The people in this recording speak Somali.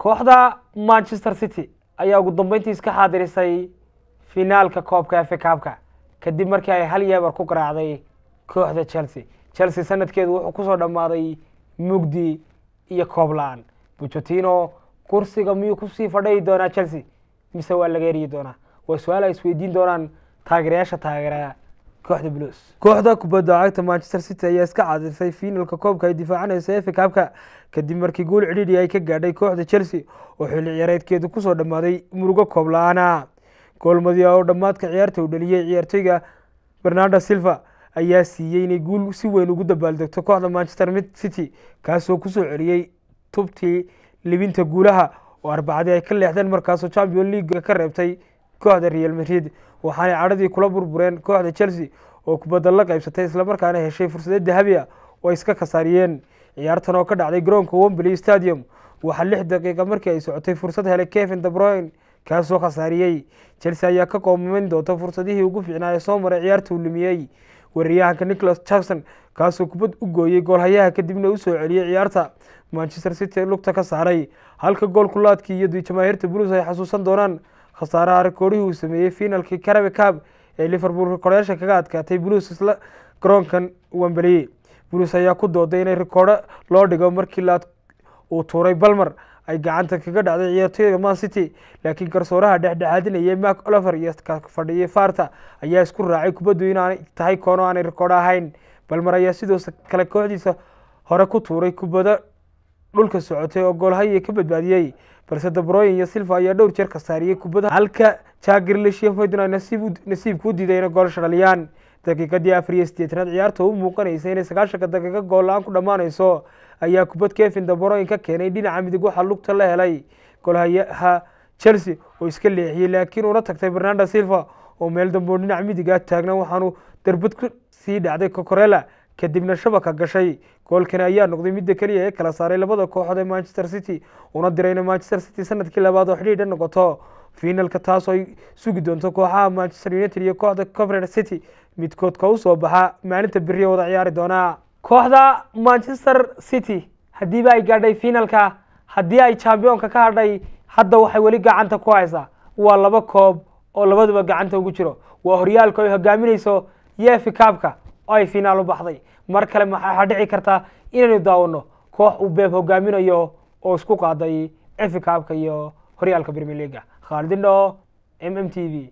kooxda manchester city ayaa ugu dambeyntii iska xaadirisay finaalka koobka efekaabka kadib markii ay hal yeebar ku garaacday kooxda chelsea chelsea sanadkeedu wuxuu kusoo dhammaaday mugdi iyo koob la-aan bucotino kursiga miyuu kusii fadhayi doonaa chelsea mise waa laga eryi doonaa waa su-aal ay isweydiin doonaan taageerayaasha taageera kooxda blues kooxda kubadda cagta manchester city ayaa iska cadisay fiinalka koobka ay difaacanayso efe kaabka kadib markii gool cidhiidhi ay ka gaadhay kooxda chelsea oo xilli ciyaareedkeedu kusoo dhammaaday murugo koobla-aana goolmadiya oo dhammaadka ciyaarta u dhaliyay ciyaartoyga bernardo silva ayaa siiyey inay guul si weyn ugu dabaaldegto kooxda manchester city kaasoo kusoo celiyey tubtii libinta guulaha oo arbacadii ay ka leexdeen markaasoo champion leaguega ka reebtay kooxda real madrid waxaanay cadhadii kula burbureen kooxda chelsea oo kubadda la qaybsatay islamarkaana heshay fursade dahabi a ah oo ay iska kasaariyeen ciyaartan oo ka dhacday garoonka wembley stadium waxaa lix daqiiqa markii ay socotay fursad helay kevin dabroyn kaasoo khasaariyey chelsea ayaa ka qoomameyn doonta fursadihii ugu fiicnaa ee soo maray ciyaarta uu lumiyey wariyahanka nicholas jackson kaasoo kubad u gooyey goolhayaha kadibna usoo celiyey ciyaarta manchester city lugta ka saaray halka gool kulaadkii iyo jamaahiirta buluus ay xasuusan doonaan khasaaraha rekoodhihii uu sameeyey finalkii carabe cab ee liverpool rikoodhyaasha kaga adkaatay blues isla garoonkan wambaliyey blues ayaa ku dooday inay rikoodho loo dhigo markii laad uu tuuray balmer ay gacanta kaga dhacday ciyaartooyda man city laakiin garsooraha dhexdhexaadinaya mak oliver iyo fadhiyay farta ayaa isku raacay kubaddu inaanay tahay koono aanay rikoodho ahayn balmer ayaa sidoosa kale kooxdiisa hore ku tuuray kubado dhulka socotay oo goolhaye ka badbaadiyey balse dabroyin iyo silva ayaa dhowr jeer ka saariyey kubada halka jagir leshiyafodin nasiibka u diidayna gool shaliyaan daqiiqadii afar iyo sideetanaad ciyaarta u muuqanaysa inay sagaashanka daqiiqo gool la-aan ku dhammaanayso ayaa kubad kevin daboroin ka keenay dhinaca midig waxaa lugta la helay goolhayaha chelsea oo iska leexiyey laakiin una tagtay fernando silva oo meel dambo dhinaca midigaa taagna waxaanu darbad ku sii dhacday cocorella kadibna shabaka gashay goolkani ayaa noqday midda keliya ee kala saaray labada kooxood ee manchester city una dirayna manchester city sanadkii labaad oo xidhiidha noqoto finalka taasoo ay sugi doonto kooxaha manchester united iyo kooxda coveran city midkood ka usoo baxa maalinta beriya wada ciyaari doonaa kooxda manchester city haddiiba ay gaadhay finalka haddii ay champiyoonka ka hadhay hadda waxay weli gacanta ku haysaa waa laba koob oo labaduba gacanta ugu jiro waa horyaalka ay hogaaminayso yefi kaabka oo ay finaal u baxday mar kale maxaa dhici karta inaynu daawanno koox uu beeb hogaaminayo oo isku qaaday efi kaabka iyo horyaalka leaga khaalidin dhaho m m t v